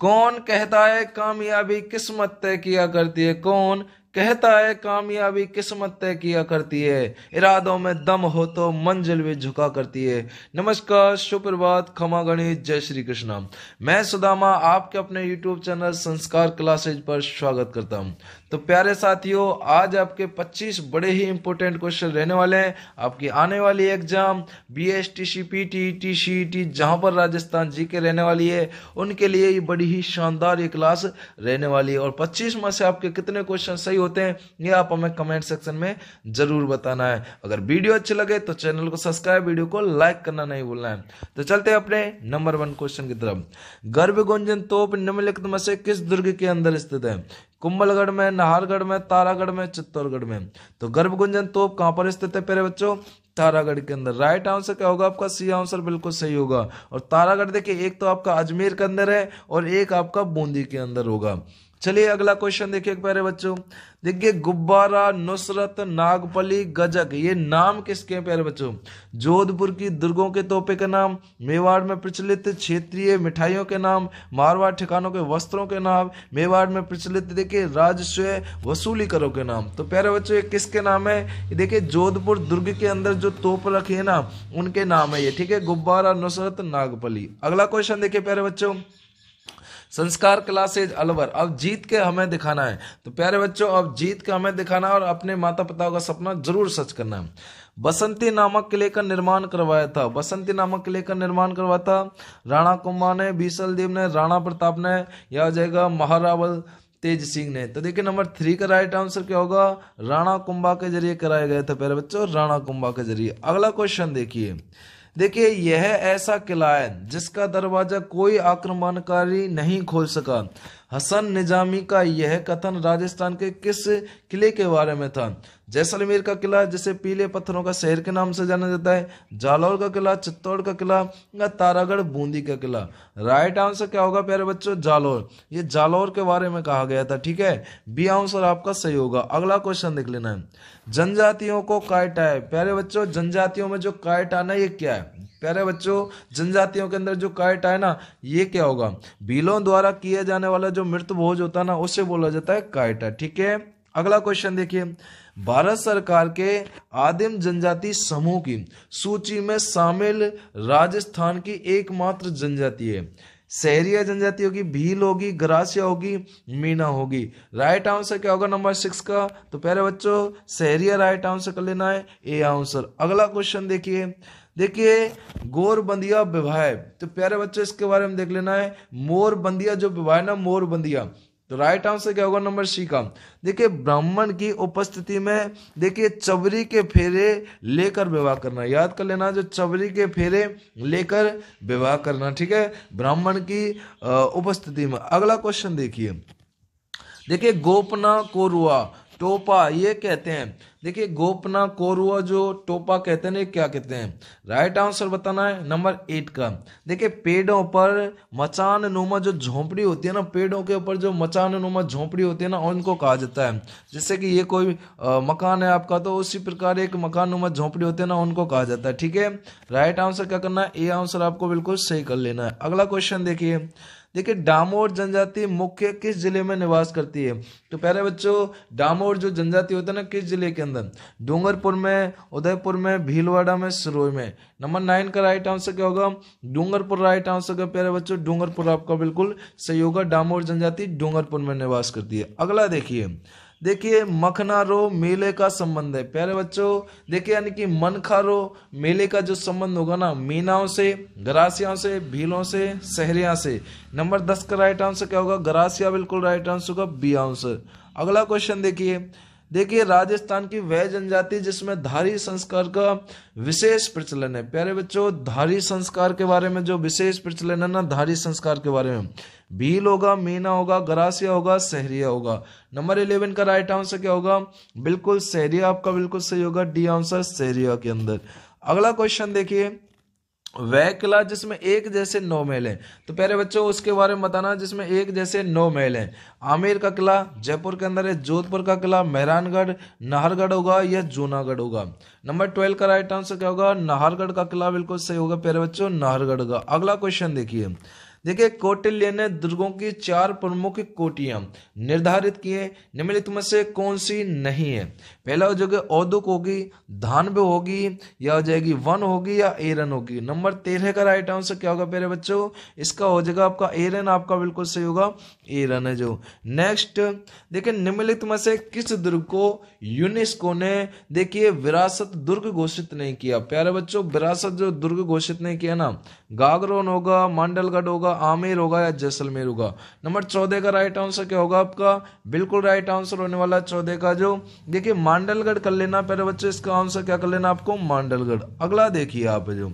कौन कहता है कामयाबी किस्मत तय किया करती है कौन कहता है कामयाबी किस्मत तय किया करती है इरादों में दम हो तो मंजिल भी झुका करती है नमस्कार सुप्रभात खमा गणित जय श्री कृष्णा मैं सुदामा आपके अपने यूट्यूब चैनल संस्कार क्लासेज पर स्वागत करता हूँ तो प्यारे साथियों आज आपके 25 बड़े ही इंपॉर्टेंट क्वेश्चन रहने वाले हैं आपकी आने वाली exam B S T C P T T C T जहाँ पर राजस्थान जी के रहने वाली है उनके लिए ये बड़ी ही शानदार ये क्लास रहने वाली है और 25 में से आपके कितने क्वेश्चन सही होते हैं ये आप हमें कमेंट सेक्शन में ज़रूर बताना है अगर वीडियो अच्छे लगे तो चैनल को सब्सक्राइब वीडियो को लाइक करना नहीं भूलना है तो चलते हैं अपने नंबर वन क्वेश्चन की तरफ गर्भगुंजन तोप निम्नलिखित में से किस दुर्ग के अंदर स्थित है कुंभलगढ़ में नाहरगढ़ में तारागढ़ में चित्तौड़गढ़ में तो गर्भगुंजन तोप कहाँ पर स्थित है पेरे बच्चों तारागढ़ के अंदर राइट आंसर क्या होगा आपका सी आंसर बिल्कुल सही होगा और तारागढ़ देखिए एक तो आपका अजमेर के अंदर है और एक आपका बूंदी के अंदर होगा चलिए अगला क्वेश्चन देखिए प्यारे बच्चों देखिए गुब्बारा नुसरत नागपली गजक ये नाम किसके हैं प्यारे बच्चों जोधपुर की दुर्गों के तोपे के नाम मेवाड़ में प्रचलित क्षेत्रीय मिठाइयों के नाम मारवाड़ ठिकानों के वस्त्रों के नाम मेवाड़ में प्रचलित देखिए राजस्व वसूली करो के नाम तो प्यारे बच्चों ये किसके नाम है ये देखिए जोधपुर दुर्ग के अंदर जो तोप रखे है ना उनके नाम है ये ठीक है गुब्बारा नुसरत नागपली अगला क्वेश्चन देखिए प्यारे बच्चों संस्कार क्लासेज अलवर अब जीत के हमें दिखाना है तो प्यारे बच्चों अब जीत के हमें दिखाना और अपने माता पिता का सपना जरूर सच करना है बसंती नामक किले का निर्माण करवाया था बसंती नामक किले का निर्माण करवाया था राणा कुमार ने बीसल देव ने राणा प्रताप ने या हो जाएगा महारावल तेज सिंह ने तो देखिए नंबर थ्री का राइट आंसर क्या होगा राणा कुंभा के जरिए कराया गया था प्यारे बच्चों राणा कुंभा के जरिए अगला क्वेश्चन देखिए देखिए यह ऐसा किला है जिसका दरवाजा कोई आक्रमणकारी नहीं खोल सका हसन निजामी का यह कथन राजस्थान के किस किले के बारे में था जैसलमेर का किला जिसे पीले पत्थरों का शहर के नाम से जाना जाता है जालौर का किला चित्तौड़ का किला या तारागढ़ बूंदी का किला राइट आंसर क्या होगा प्यारे बच्चों जालौर ये जालौर के बारे में कहा गया था ठीक है बी आंसर आपका सही होगा अगला क्वेश्चन देख लेना है जनजातियों को कायटा है प्यारे बच्चों जनजातियों में जो कायट आना ये क्या है प्यारे बच्चों जनजातियों के अंदर जो कायट है ना ये क्या होगा भीलों द्वारा किया जाने वाला जो मृत भोज होता है ना उसे बोला जाता है है ठीक है अगला क्वेश्चन देखिए भारत सरकार के आदिम जनजाति समूह की सूची में शामिल राजस्थान की एकमात्र जनजाति है शहरिया जनजाति होगी भील होगी ग्रासिया होगी मीना होगी राइट आंसर क्या होगा नंबर सिक्स का तो प्यारे बच्चों शहरिया राइट आंसर कर लेना है ए आंसर अगला क्वेश्चन देखिए देखिए गोरबंदिया विवाह तो प्यारे बच्चों इसके बारे में देख लेना है मोरबंदिया जो विवाह ना ना मोरबंदिया तो राइट आंसर क्या होगा नंबर सी का देखिए ब्राह्मण की उपस्थिति में देखिए चबरी के फेरे लेकर विवाह करना याद कर लेना जो चबरी के फेरे लेकर विवाह करना ठीक है ब्राह्मण की उपस्थिति में अगला क्वेश्चन देखिए देखिए गोपना कोरुआ टोपा ये कहते हैं देखिए गोपना कोरुआ जो टोपा कहते हैं क्या कहते हैं राइट आंसर बताना है नंबर एट का देखिए पेड़ों पर मचान नुमा जो झोंपड़ी होती है ना पेड़ों के ऊपर जो मचान नुमा झोंपड़ी होती है ना उनको कहा जाता है जैसे कि ये कोई आ, मकान है आपका तो उसी प्रकार एक मकान नुमा झोंपड़ी होती है ना उनको कहा जाता है ठीक है राइट आंसर क्या करना है ए आंसर आपको बिल्कुल सही कर लेना है अगला क्वेश्चन देखिए देखिए डामोर जनजाति मुख्य किस जिले में निवास करती है तो प्यारे बच्चों डामोर जो जनजाति होता है ना किस जिले के अंदर डूंगरपुर में उदयपुर में भीलवाड़ा में सिरोई में नंबर नाइन का राइट आंसर क्या होगा डूंगरपुर राइट आंसर का प्यारे बच्चों डूंगरपुर आपका बिल्कुल सही होगा डामोर जनजाति डूंगरपुर में निवास करती है अगला देखिए देखिए मखना रो मेले का संबंध है प्यारे बच्चों देखिए यानी कि मनखा रो मेले का जो संबंध होगा ना मीनाओं से गरासियाओं से भीलों से सहरिया से नंबर दस का राइट आंसर क्या होगा ग्रासिया बिल्कुल राइट आंसर होगा बी आंसर अगला क्वेश्चन देखिए देखिए राजस्थान की वह जनजाति जिसमें धारी संस्कार का विशेष प्रचलन है प्यारे बच्चों धारी संस्कार के बारे में जो विशेष प्रचलन है ना धारी संस्कार के बारे में भील होगा मीना होगा गरासिया होगा सहरिया होगा नंबर इलेवन का राइट आंसर क्या होगा बिल्कुल सहरिया आपका बिल्कुल सही होगा डी आंसर सहरिया के अंदर अगला क्वेश्चन देखिए वह किला जिसमें एक जैसे नौ महल हैं तो पहले बच्चों उसके बारे में बताना जिसमें एक जैसे नौ महल हैं आमेर का किला जयपुर के अंदर है जोधपुर का किला मेहरानगढ़ नाहरगढ़ होगा या जूनागढ़ होगा नंबर ट्वेल्व का राइट आंसर क्या होगा नाहरगढ़ का किला बिल्कुल सही होगा पहले बच्चों नाहरगढ़ का अगला क्वेश्चन देखिए देखिए कौटिल्य ने दुर्गों की चार प्रमुख कोटियां निर्धारित किए निम्नलिखित में से कौन सी नहीं है पहला जो जाएगा औदुक होगी धान भी होगी या हो जाएगी वन होगी या एरन होगी नंबर तेरह का राइट आंसर क्या होगा मेरे बच्चों इसका हो जाएगा आपका एरन आपका बिल्कुल सही होगा एरन है जो नेक्स्ट देखिए निम्नलिखित में से किस दुर्ग को यूनेस्को ने देखिए विरासत दुर्ग घोषित नहीं किया प्यारे बच्चों विरासत जो दुर्ग घोषित नहीं किया ना गागरोन होगा मांडलगढ़ होगा आमेर होगा या जैसलमेर होगा नंबर चौदह का राइट आंसर क्या होगा आपका बिल्कुल राइट आंसर होने वाला है चौदह का जो देखिए मांडलगढ़ कर लेना पहले बच्चों इसका आंसर क्या कर लेना आपको मांडलगढ़ अगला देखिए आप जो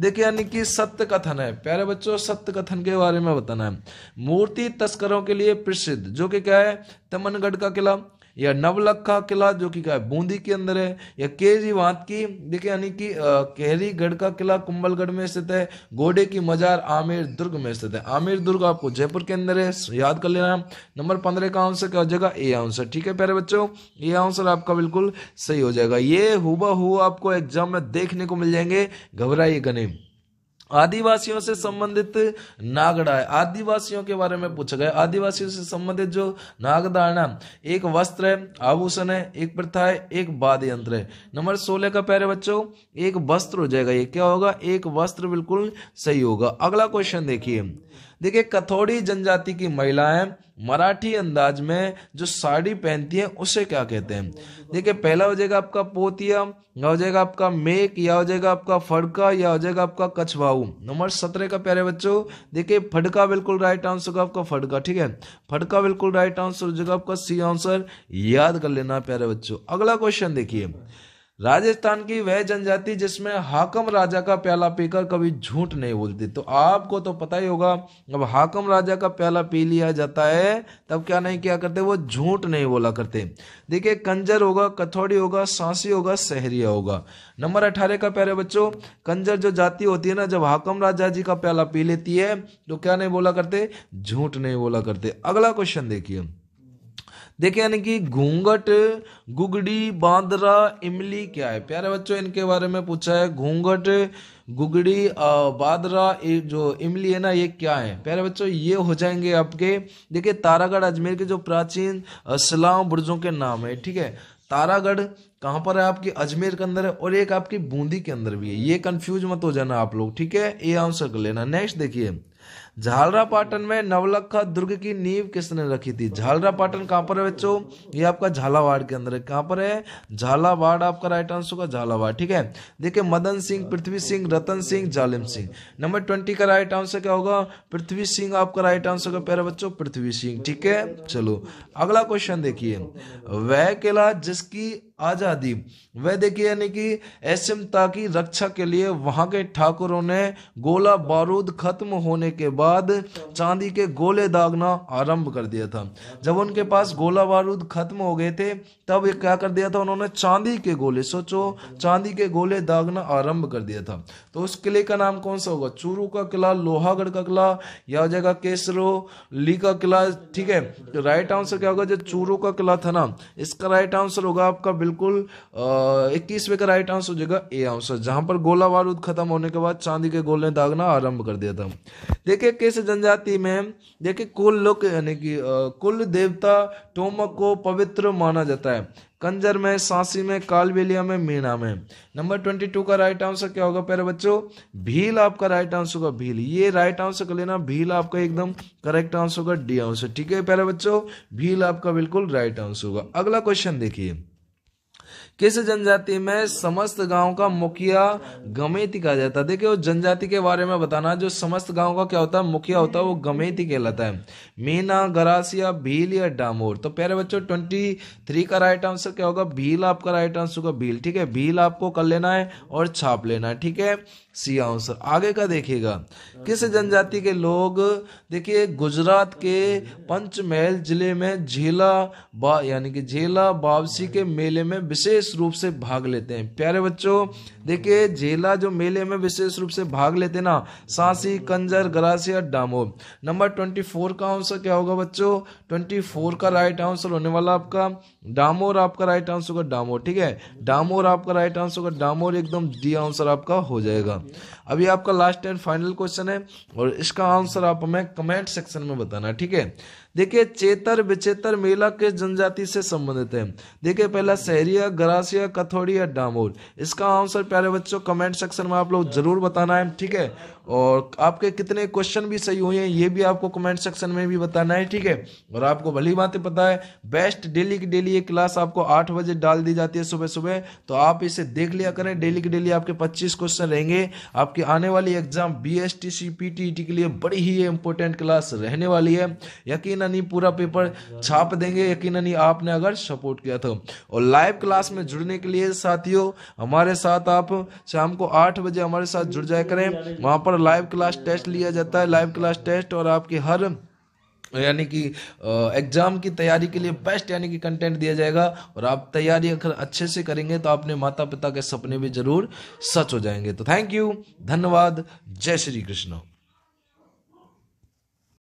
देखिए यानी कि सत्य कथन है प्यारे बच्चों सत्य कथन के बारे में बताना है मूर्ति तस्करों के लिए प्रसिद्ध जो कि क्या है तमनगढ़ का किला या नवलखा किला जो कि बूंदी के अंदर है या केजीवात की देखिए यानी कि कहरीगढ़ का किला कुंबलगढ़ में स्थित है गोडे की मजार आमिर दुर्ग में स्थित है आमिर दुर्ग आपको जयपुर के अंदर है याद कर लेना नंबर पंद्रह का आंसर क्या हो जाएगा ए आंसर ठीक है प्यारे बच्चों ये आंसर आपका बिल्कुल सही हो जाएगा ये हुआ हुआ आपको एग्जाम में देखने को मिल जाएंगे घबराइएगा नहीं आदिवासियों से संबंधित नागड़ा है आदिवासियों के बारे में पूछा गया आदिवासियों से संबंधित जो नागदारणा एक वस्त्र है आभूषण है एक प्रथा है एक वाद्य यंत्र है नंबर सोलह का प्यारे बच्चों एक वस्त्र हो जाएगा ये क्या होगा एक वस्त्र बिल्कुल सही होगा अगला क्वेश्चन देखिए देखिए कथोड़ी जनजाति की महिलाएं मराठी अंदाज में जो साड़ी पहनती हैं उसे क्या कहते हैं देखिए पहला हो जाएगा आपका पोतिया या हो जाएगा आपका मेक या हो जाएगा आपका फड़का या हो जाएगा आपका कछवाऊ नंबर सत्रह का प्यारे बच्चों देखिए फड़का बिल्कुल राइट आंसर होगा आपका फड़का ठीक है फड़का बिल्कुल राइट आंसर हो जाएगा आपका सी आंसर याद कर लेना प्यारे बच्चों अगला क्वेश्चन देखिए राजस्थान की वह जनजाति जिसमें हाकम राजा का प्याला पीकर कभी झूठ नहीं बोलती तो आपको तो पता ही होगा अब हाकम राजा का प्याला पी लिया जाता है तब क्या नहीं किया करते वो झूठ नहीं बोला करते देखिए कंजर होगा कथौड़ी होगा सांसी होगा सहरिया होगा नंबर अठारह का प्यारे बच्चों कंजर जो जाति होती है ना जब हाकम राजा जी का प्याला पी लेती है तो क्या नहीं बोला करते झूठ नहीं बोला करते अगला क्वेश्चन देखिए देखिए यानी कि घूंघट गुगड़ी बांदरा इमली क्या है प्यारे बच्चों इनके बारे में पूछा है घूंघट गुगड़ी बादरा जो इमली है ना ये क्या है प्यारे बच्चों ये हो जाएंगे आपके देखिए तारागढ़ अजमेर के जो प्राचीन सलाम बुर्जों के नाम है ठीक है तारागढ़ कहाँ पर है आपकी अजमेर के अंदर है और एक आपकी बूंदी के अंदर भी है ये कंफ्यूज मत हो जाना आप लोग ठीक है ये आंसर कर लेना नेक्स्ट देखिए झालरा पाटन में नवलखा दुर्ग की नींव किसने रखी थी झालरा पाटन कहाँ पर है बच्चों ये आपका झालावाड़ के अंदर है कहाँ पर है झालावाड़ आपका राइट आंसर होगा झालावाड़ ठीक है देखिये मदन सिंह पृथ्वी सिंह रतन सिंह जालिम सिंह नंबर ट्वेंटी का राइट आंसर क्या होगा पृथ्वी सिंह आपका राइट आंसर होगा प्यारे बच्चों पृथ्वी सिंह ठीक है चलो अगला क्वेश्चन देखिए वह किला जिसकी आजादी वह देखिए यानी कि असमता की रक्षा के लिए वहां के ठाकुरों ने गोला बारूद खत्म होने के बाद बाद चांदी के गोले दागना आरंभ कर दिया था जब उनके पास गोला बारूद खत्म हो गए थे तब ये क्या कर दिया था उन्होंने चांदी के गोले सोचो चांदी के गोले दागना आरंभ कर दिया था तो उस किले का नाम कौन सा होगा चूरू का किला लोहागढ़ का किला या हो जाएगा केसरो ली का किला ठीक है राइट आंसर क्या होगा जो चूरू का किला था ना इसका राइट आंसर होगा आपका बिल्कुल इक्कीसवे का राइट आंसर हो जाएगा ए आंसर जहां पर गोला बारूद खत्म होने के बाद चांदी के गोले दागना आरंभ कर दिया था देखिए किस जनजाति में देखिए कुल लोक यानी कि कुल देवता टोमक को पवित्र माना जाता है कंजर में सांसी में कालबेलिया में मीणा में नंबर ट्वेंटी टू का राइट आंसर क्या होगा पहले बच्चों भील आपका राइट आंसर होगा भील ये राइट आंसर कर लेना भील आपका एकदम करेक्ट आंसर होगा डी आंसर ठीक है पहले बच्चों भील आपका बिल्कुल राइट आंसर होगा अगला क्वेश्चन देखिए किस जनजाति में समस्त गांव का मुखिया गमेती कहा जाता है देखिये जनजाति के बारे में बताना जो समस्त गांव का क्या होता है मुखिया होता है वो गमेती कहलाता है मीना गरासिया भील या डामोर तो प्यारे बच्चों ट्वेंटी थ्री का राइट आंसर क्या होगा भील आपका राइट आंसर होगा भील ठीक है भील आपको कर लेना है और छाप लेना है ठीक है सी आंसर आगे का देखिएगा किस जनजाति के लोग देखिए गुजरात के पंचमहल जिले में झेला बा यानी कि झेला बावसी के मेले में विशेष विशेष रूप से भाग लेते हैं प्यारे बच्चों देखिए झेला जो मेले में विशेष रूप से भाग लेते हैं ना Sansi Kanjar Garasia Damor number twenty four का आंसर क्या होगा बच्चों ट्वेंटी फोर का राइट आंसर होने वाला आपका डामोर आपका राइट आंसर होगा डामोर ठीक है डामोर आपका राइट आंसर होगा डामोर एकदम डी आंसर आपका हो जाएगा अभी आपका लास्ट एंड फाइनल क्वेश्चन है और इसका आंसर आप हमें कमेंट सेक्शन में बताना ठीक है देखिए चेतर विचेतर मेला किस जनजाति से संबंधित है देखिए पहला सहरिया ग्रासिया कथोड़ी या डामोर इसका आंसर प्यारे बच्चों कमेंट सेक्शन में आप लोग जरूर बताना है ठीक है और आपके कितने क्वेश्चन भी सही हुए हैं ये भी आपको कमेंट सेक्शन में भी बताना है ठीक है और आपको भली बातें पता है बेस्ट डेली की डेली ये क्लास आपको आठ बजे डाल दी जाती है सुबह सुबह तो आप इसे देख लिया करें डेली की डेली आपके पच्चीस क्वेश्चन रहेंगे आपकी आने वाली exam B S T C P T के लिए बड़ी ही इंपॉर्टेंट क्लास रहने वाली है यकीन यकीनन पूरा पेपर छाप देंगे यकीनन आपने अगर सपोर्ट किया तो और लाइव क्लास में जुड़ने के लिए साथियों हमारे साथ आप शाम को आठ बजे हमारे साथ जुड़ जाए करें वहाँ पर लाइव क्लास टेस्ट लिया जाता है लाइव क्लास टेस्ट और आपके हर यानी कि एग्जाम की तैयारी के लिए बेस्ट यानी कि कंटेंट दिया जाएगा और आप तैयारी अगर अच्छे से करेंगे तो अपने माता पिता के सपने भी जरूर सच हो जाएंगे तो थैंक यू धन्यवाद जय श्री कृष्ण